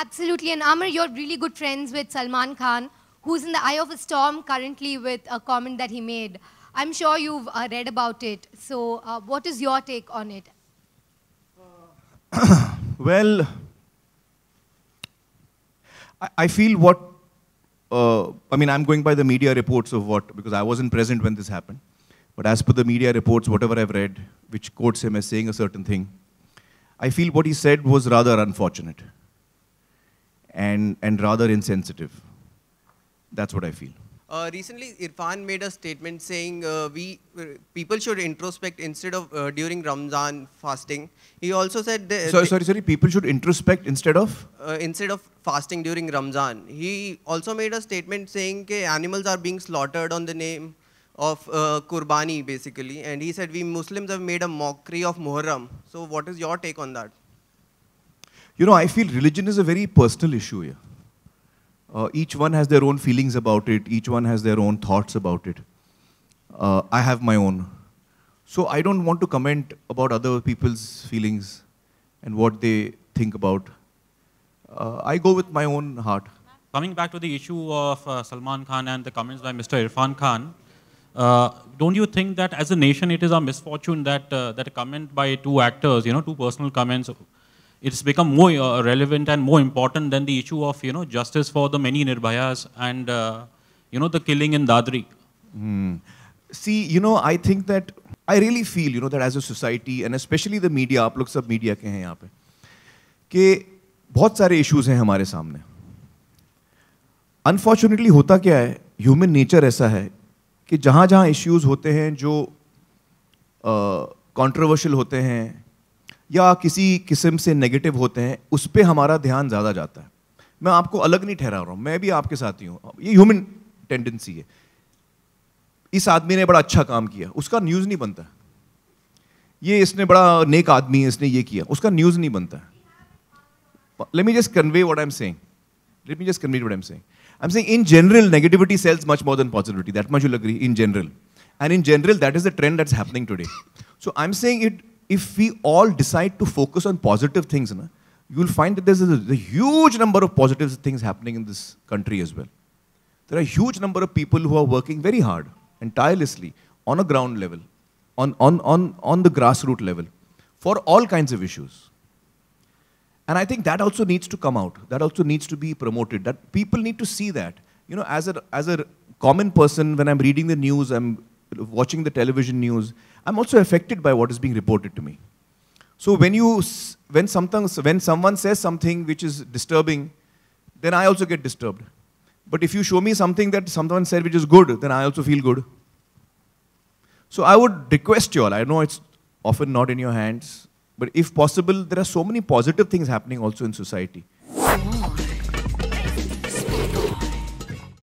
Absolutely, and Amr, you're really good friends with Salman Khan, who's in the eye of a storm currently with a comment that he made. I'm sure you've uh, read about it. So, uh, what is your take on it? Uh, well, I, I feel what, uh, I mean, I'm going by the media reports of what, because I wasn't present when this happened. But as per the media reports, whatever I've read, which quotes him as saying a certain thing, I feel what he said was rather unfortunate and, and rather insensitive. That's what I feel. Uh, recently, Irfan made a statement saying uh, we uh, people should introspect instead of uh, during Ramzan fasting. He also said that sorry, sorry, sorry. People should introspect instead of uh, instead of fasting during Ramzan. He also made a statement saying that animals are being slaughtered on the name of Kurbani, uh, basically. And he said we Muslims have made a mockery of Muharram. So, what is your take on that? You know, I feel religion is a very personal issue here. Uh, each one has their own feelings about it, each one has their own thoughts about it. Uh, I have my own. So I don't want to comment about other people's feelings and what they think about. Uh, I go with my own heart. Coming back to the issue of uh, Salman Khan and the comments by Mr. Irfan Khan, uh, don't you think that as a nation it is a misfortune that uh, that a comment by two actors, you know, two personal comments it's become more uh, relevant and more important than the issue of you know justice for the many nirbhayas and uh, you know the killing in dadri mm. see you know i think that i really feel you know that as a society and especially the media aap log sab media ke hain yahan pe ke bahut sare issues hain hamare samne unfortunately hota kya hai human nature aisa hai कि जहाँ जहाँ issues होते हैं जो controversial uh, होते हैं या किसी किस्म से नेगेटिव होते हैं उस पर हमारा ध्यान ज़्यादा जाता है मैं आपको अलग नहीं ठहरा रहा हूँ मैं भी आपके साथ ही हूँ ये ह्यूमन टेंडेंसी है इस आदमी ने बड़ा अच्छा काम किया उसका न्यूज़ नहीं बनता ये इसने बड़ा नेक आदमी है इसने ये किया उसका न्यूज़ नहीं बनता let me just convey what I am saying let me just convey what I am saying I am saying in general negativity sells much more than positivity that much you लग रही in general and in general that is the trend that's happening today so I am saying it if we all decide to focus on positive things, na, you'll find that there's a, a huge number of positive things happening in this country as well. There are a huge number of people who are working very hard and tirelessly on a ground level, on, on, on, on the grassroots level, for all kinds of issues. And I think that also needs to come out. That also needs to be promoted. That people need to see that. You know, as a, as a common person, when I'm reading the news, I'm watching the television news, I'm also affected by what is being reported to me. So when, you, when, when someone says something which is disturbing, then I also get disturbed. But if you show me something that someone said which is good, then I also feel good. So I would request you all, I know it's often not in your hands, but if possible, there are so many positive things happening also in society.